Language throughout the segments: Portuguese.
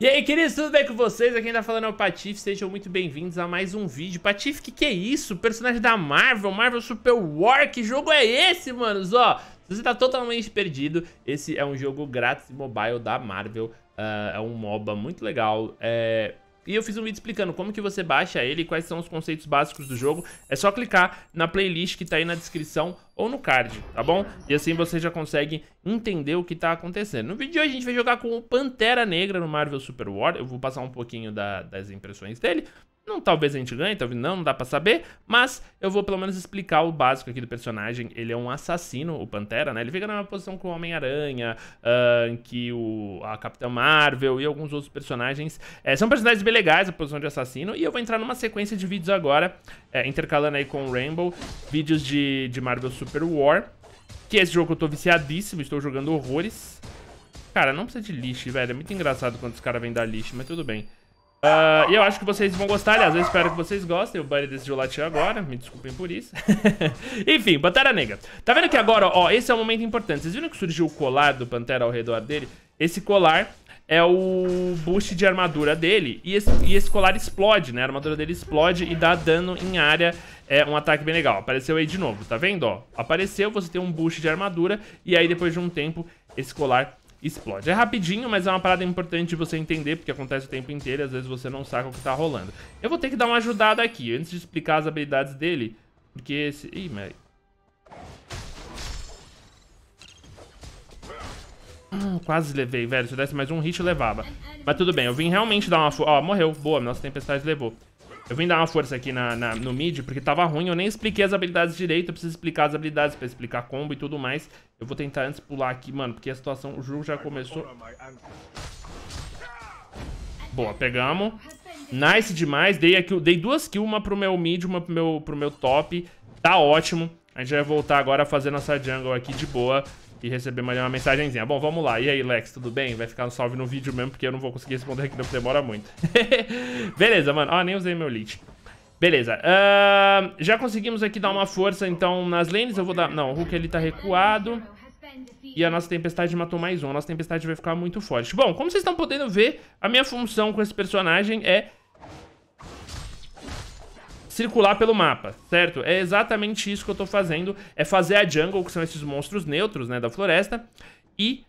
E aí, queridos, tudo bem com vocês? Aqui quem tá falando é o Patife, sejam muito bem-vindos a mais um vídeo. Patife, que que é isso? Personagem da Marvel, Marvel Super War, que jogo é esse, manos? Ó, se você tá totalmente perdido, esse é um jogo grátis mobile da Marvel, uh, é um MOBA muito legal, é e eu fiz um vídeo explicando como que você baixa ele e quais são os conceitos básicos do jogo. É só clicar na playlist que tá aí na descrição ou no card, tá bom? E assim você já consegue entender o que tá acontecendo. No vídeo de hoje a gente vai jogar com o Pantera Negra no Marvel Super War. Eu vou passar um pouquinho da, das impressões dele. Não, talvez a gente ganhe, talvez não, não dá pra saber, mas eu vou pelo menos explicar o básico aqui do personagem. Ele é um assassino, o Pantera, né? Ele fica na mesma posição que o Homem-Aranha, uh, que o, a Capitã Marvel e alguns outros personagens. É, são personagens bem legais, a posição de assassino, e eu vou entrar numa sequência de vídeos agora, é, intercalando aí com o Rainbow, vídeos de, de Marvel Super War, que é esse jogo que eu tô viciadíssimo, estou jogando horrores. Cara, não precisa de lixo, velho, é muito engraçado quando os caras vêm dar lixo, mas tudo bem. Uh, e eu acho que vocês vão gostar, aliás, eu espero que vocês gostem. O Bunny decidiu latir agora, me desculpem por isso. Enfim, Pantera Negra. Tá vendo que agora, ó, esse é um momento importante. Vocês viram que surgiu o colar do Pantera ao redor dele? Esse colar é o boost de armadura dele e esse, e esse colar explode, né? A armadura dele explode e dá dano em área, é um ataque bem legal. Apareceu aí de novo, tá vendo, ó? Apareceu, você tem um boost de armadura e aí depois de um tempo esse colar explode. É rapidinho, mas é uma parada importante de você entender, porque acontece o tempo inteiro e às vezes você não sabe o que tá rolando. Eu vou ter que dar uma ajudada aqui, antes de explicar as habilidades dele, porque esse... Ih, mas... Hum, quase levei, velho. Se eu desse mais um hit, eu levava. Mas tudo bem, eu vim realmente dar uma... Ó, morreu. Boa, nossa tempestade levou. Eu vim dar uma força aqui na, na, no mid, porque tava ruim. Eu nem expliquei as habilidades direito. Eu preciso explicar as habilidades pra explicar combo e tudo mais. Eu vou tentar antes pular aqui, mano, porque a situação... O jogo já começou... Boa, pegamos. Nice demais. Dei, aqui, dei duas kills, uma pro meu mid, uma pro meu, pro meu top. Tá ótimo. A gente vai voltar agora a fazer nossa jungle aqui de boa e receber mais uma mensagenzinha. Bom, vamos lá. E aí, Lex, tudo bem? Vai ficar um salve no vídeo mesmo, porque eu não vou conseguir responder aqui, demora muito. Beleza, mano. Ah, nem usei meu lead. Beleza, uh, já conseguimos aqui dar uma força, então, nas lanes, eu vou dar... Não, o Hulk ele tá recuado, e a nossa tempestade matou mais um, a nossa tempestade vai ficar muito forte. Bom, como vocês estão podendo ver, a minha função com esse personagem é circular pelo mapa, certo? É exatamente isso que eu tô fazendo, é fazer a jungle, que são esses monstros neutros, né, da floresta, e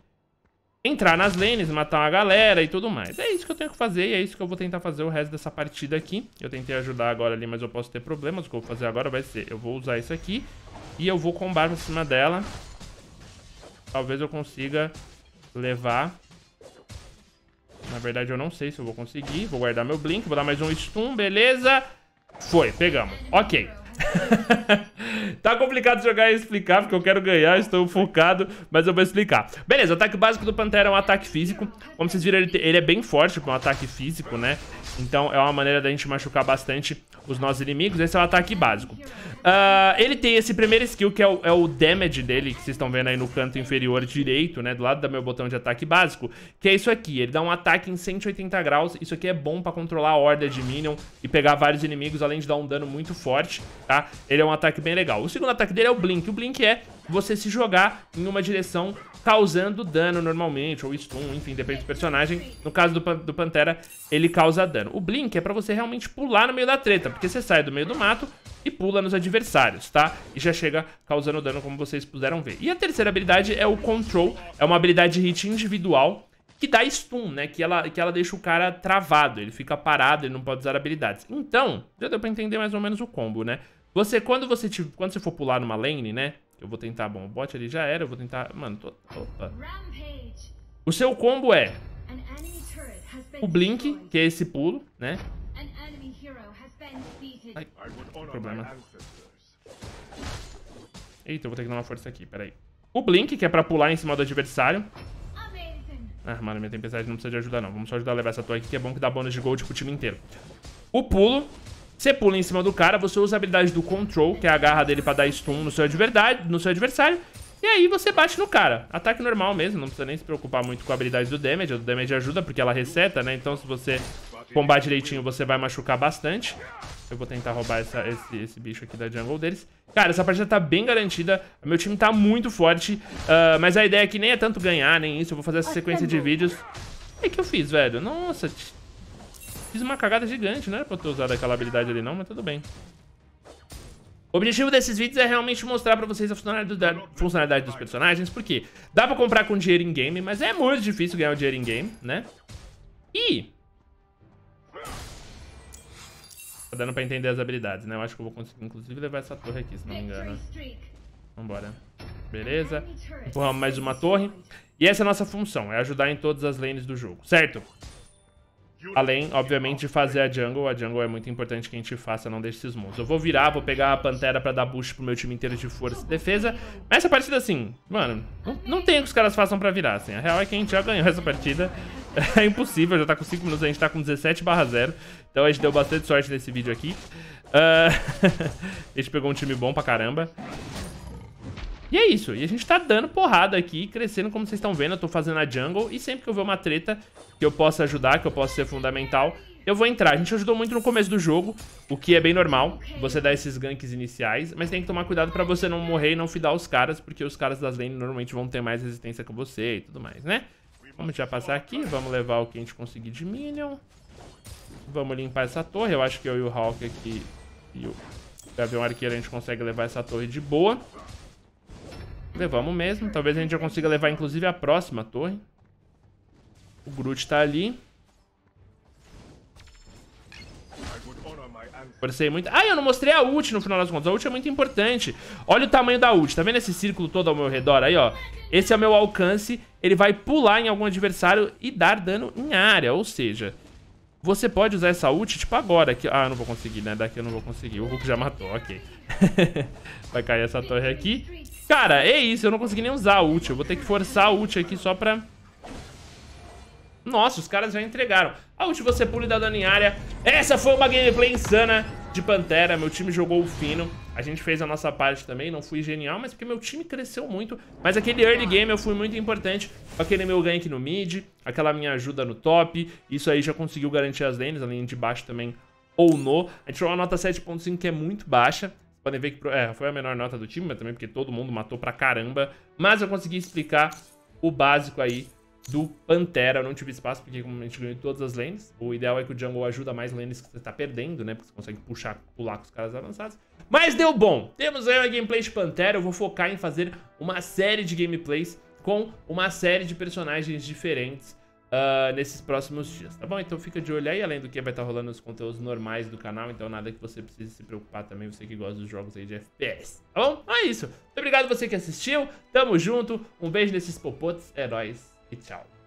entrar nas lanes, matar uma galera e tudo mais. É isso que eu tenho que fazer e é isso que eu vou tentar fazer o resto dessa partida aqui. Eu tentei ajudar agora ali, mas eu posso ter problemas. O que eu vou fazer agora vai ser, eu vou usar isso aqui e eu vou combar em cima dela. Talvez eu consiga levar... Na verdade, eu não sei se eu vou conseguir. Vou guardar meu Blink, vou dar mais um stun, beleza? Beleza? Foi, pegamos. Ok. Tá complicado jogar e explicar, porque eu quero ganhar, estou focado, mas eu vou explicar. Beleza, o ataque básico do Pantera é um ataque físico. Como vocês viram, ele, ele é bem forte com um ataque físico, né? Então é uma maneira da gente machucar bastante os nossos inimigos. Esse é o ataque básico. Uh, ele tem esse primeiro skill, que é o, é o damage dele, que vocês estão vendo aí no canto inferior direito, né? Do lado do meu botão de ataque básico, que é isso aqui. Ele dá um ataque em 180 graus. Isso aqui é bom pra controlar a horda de minion e pegar vários inimigos, além de dar um dano muito forte, tá? Ele é um ataque bem legal. O o segundo ataque dele é o Blink. O Blink é você se jogar em uma direção causando dano normalmente, ou stun, enfim, depende do personagem. No caso do, do Pantera, ele causa dano. O Blink é pra você realmente pular no meio da treta, porque você sai do meio do mato e pula nos adversários, tá? E já chega causando dano, como vocês puderam ver. E a terceira habilidade é o Control, é uma habilidade de hit individual, que dá stun, né? Que ela, que ela deixa o cara travado, ele fica parado, ele não pode usar habilidades. Então, já deu pra entender mais ou menos o combo, né? Você, quando você, te, quando você for pular numa lane, né? Eu vou tentar, bom, o bot ali já era, eu vou tentar... Mano, tô... Opa. O seu combo é... O Blink, que é esse pulo, né? Ai, problema. Eita, eu vou ter que dar uma força aqui, peraí. O Blink, que é pra pular em cima do adversário. Ah, mano, minha tempestade não precisa de ajuda, não. Vamos só ajudar a levar essa torre aqui, que é bom que dá bônus de gold pro o time inteiro. O pulo, você pula em cima do cara, você usa a habilidade do Control, que é a garra dele pra dar stun no seu, adversário, no seu adversário. E aí você bate no cara. Ataque normal mesmo, não precisa nem se preocupar muito com a habilidade do damage. O damage ajuda porque ela reseta, né? Então se você combate direitinho, você vai machucar bastante. Eu vou tentar roubar essa, esse, esse, bicho aqui da jungle deles. Cara, essa partida tá bem garantida. Meu time tá muito forte. Uh, mas a ideia aqui é nem é tanto ganhar, nem isso. Eu vou fazer essa sequência tá de vídeos. O que, que eu fiz, velho? Nossa, Fiz uma cagada gigante, não era pra eu ter usado aquela habilidade ali não, mas tudo bem. O objetivo desses vídeos é realmente mostrar pra vocês a funcionalidade dos personagens, porque dá pra comprar com dinheiro em game, mas é muito difícil ganhar o dinheiro em game, né? E... Tá dando pra entender as habilidades, né? Eu acho que eu vou conseguir, inclusive, levar essa torre aqui, se não me engano. Vambora. Beleza. Empurramos mais uma torre. E essa é a nossa função, é ajudar em todas as lanes do jogo, certo? Além, obviamente, de fazer a jungle. A jungle é muito importante que a gente faça, não deixe esses monstros. Eu vou virar, vou pegar a Pantera pra dar boost pro meu time inteiro de força e defesa. Mas essa partida, assim, mano, não, não tem o que os caras façam pra virar, assim. A real é que a gente já ganhou essa partida. É impossível, já tá com 5 minutos, a gente tá com 17 barra 0. Então a gente deu bastante sorte nesse vídeo aqui. Uh, a gente pegou um time bom pra caramba. E é isso, e a gente tá dando porrada aqui, crescendo como vocês estão vendo, eu tô fazendo a jungle, e sempre que eu ver uma treta que eu possa ajudar, que eu possa ser fundamental, eu vou entrar. A gente ajudou muito no começo do jogo, o que é bem normal, você dá esses ganks iniciais, mas tem que tomar cuidado pra você não morrer e não fidar os caras, porque os caras das lane normalmente vão ter mais resistência que você e tudo mais, né? Vamos já passar aqui, vamos levar o que a gente conseguir de minion. Vamos limpar essa torre, eu acho que eu e o Hawk aqui e o Gavião Arqueiro a gente consegue levar essa torre de boa. Levamos mesmo. Talvez a gente já consiga levar, inclusive, a próxima torre. O Groot tá ali. Forcei muito. Ah, eu não mostrei a ult no final das contas. A ult é muito importante. Olha o tamanho da ult. Tá vendo esse círculo todo ao meu redor aí, ó? Esse é o meu alcance. Ele vai pular em algum adversário e dar dano em área. Ou seja, você pode usar essa ult, tipo, agora. Aqui. Ah, não vou conseguir, né? Daqui eu não vou conseguir. O Hulk já matou, ok. vai cair essa torre aqui. Cara, é isso. Eu não consegui nem usar a ult. Eu vou ter que forçar a ult aqui só pra... Nossa, os caras já entregaram. A ult você pula e dá dano em área. Essa foi uma gameplay insana de Pantera. Meu time jogou o fino. A gente fez a nossa parte também, não fui genial, mas porque meu time cresceu muito. Mas aquele early game eu fui muito importante. Aquele meu gank no mid, aquela minha ajuda no top. Isso aí já conseguiu garantir as lanes, a linha de baixo também ou no. A gente tirou uma nota 7.5 que é muito baixa. Podem ver que é, foi a menor nota do time, mas também porque todo mundo matou pra caramba. Mas eu consegui explicar o básico aí do Pantera. Eu não tive espaço porque como a gente ganhou todas as lanes. O ideal é que o jungle ajuda mais lanes que você tá perdendo, né? Porque você consegue puxar, pular com os caras avançados. Mas deu bom! Temos aí uma gameplay de Pantera. Eu vou focar em fazer uma série de gameplays com uma série de personagens diferentes uh, nesses próximos dias, tá bom? Então fica de olho aí, além do que vai estar tá rolando os conteúdos normais do canal, então nada que você precise se preocupar também, você que gosta dos jogos aí de FPS, tá bom? Então é isso, muito obrigado você que assistiu, tamo junto, um beijo nesses popotes, heróis é e tchau.